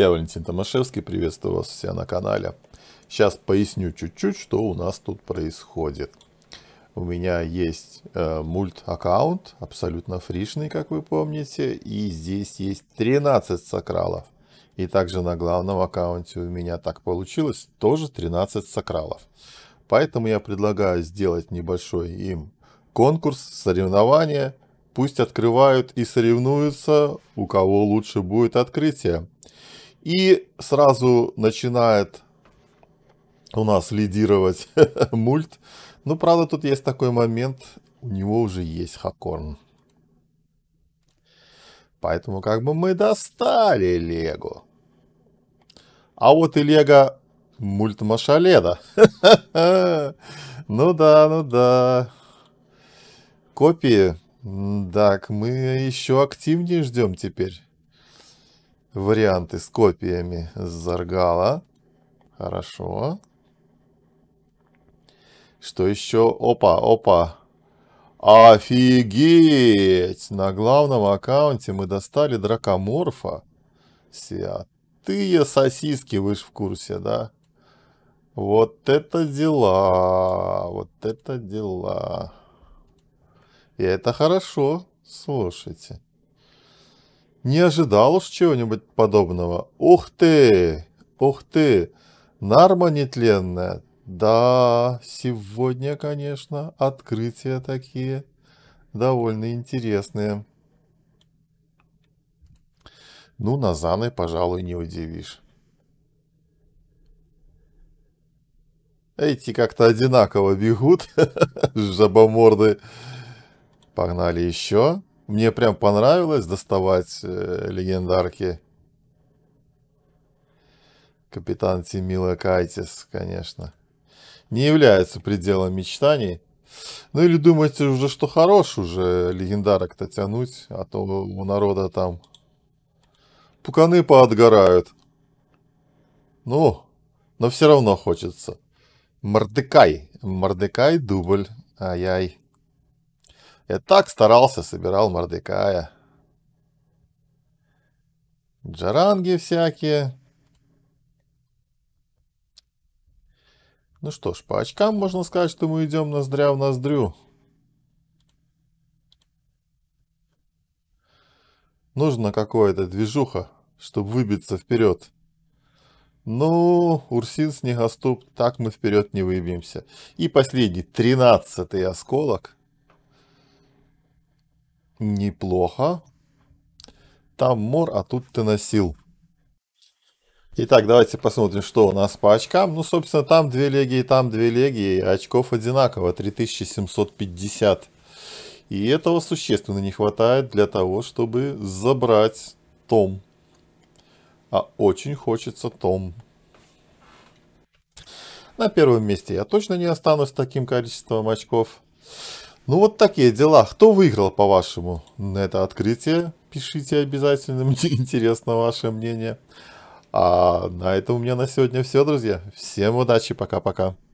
Я Валентин Томашевский, приветствую вас все на канале. Сейчас поясню чуть-чуть, что у нас тут происходит. У меня есть э, мульт-аккаунт, абсолютно фришный, как вы помните. И здесь есть 13 сакралов. И также на главном аккаунте у меня так получилось, тоже 13 сакралов. Поэтому я предлагаю сделать небольшой им конкурс, соревнование. Пусть открывают и соревнуются, у кого лучше будет открытие. И сразу начинает у нас лидировать мульт. Ну, правда, тут есть такой момент. У него уже есть Хакорн. Поэтому как бы мы достали Лего. А вот и Лего мульт Машаледа. ну да, ну да. Копии. Так, мы еще активнее ждем теперь варианты с копиями Заргала. Хорошо. Что еще? Опа, опа. Офигеть! На главном аккаунте мы достали дракоморфа. Святые сосиски, вы ж в курсе, да? Вот это дела, вот это дела. И это хорошо, слушайте. Не ожидал уж чего-нибудь подобного. Ух ты! Ух ты! Нарма нетленная. Да, сегодня, конечно, открытия такие довольно интересные. Ну, на заны, пожалуй, не удивишь. Эти как-то одинаково бегут, жабоморды. Погнали еще. Мне прям понравилось доставать э, легендарки. Капитан Тимила Кайтис, конечно. Не является пределом мечтаний. Ну или думаете уже, что хорош уже легендарок-то тянуть, а то у народа там пуканы поотгорают. Ну, но все равно хочется. Мордекай. Мордекай дубль. Ай-яй. Я так старался, собирал мордыкая, Джаранги всякие. Ну что ж, по очкам можно сказать, что мы идем ноздря в ноздрю. Нужно какое-то движуха, чтобы выбиться вперед. Ну, Урсин Снегоступ, так мы вперед не выбьемся. И последний, тринадцатый осколок – Неплохо. Там мор, а тут ты носил. Итак, давайте посмотрим, что у нас по очкам. Ну, собственно, там две легии, там две легии. Очков одинаково, 3750. И этого существенно не хватает для того, чтобы забрать том. А очень хочется том. На первом месте я точно не останусь с таким количеством очков. Ну вот такие дела. Кто выиграл, по-вашему, на это открытие? Пишите обязательно, мне интересно ваше мнение. А на этом у меня на сегодня все, друзья. Всем удачи, пока-пока.